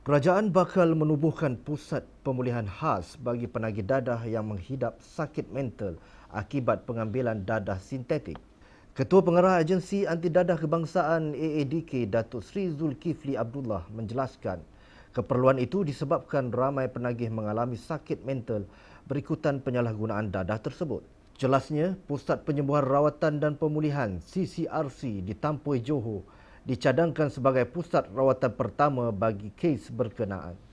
Kerajaan bakal menubuhkan pusat pemulihan khas bagi penagih dadah yang menghidap sakit mental akibat pengambilan dadah sintetik. Ketua Pengarah Agensi Anti Dadah Kebangsaan AADK Datuk Sri Zulkifli Abdullah menjelaskan keperluan itu disebabkan ramai penagih mengalami sakit mental berikutan penyalahgunaan dadah tersebut. Jelasnya, Pusat Penyembuhan Rawatan dan Pemulihan CCRC di Tampoi Johor dicadangkan sebagai pusat rawatan pertama bagi kes berkenaan.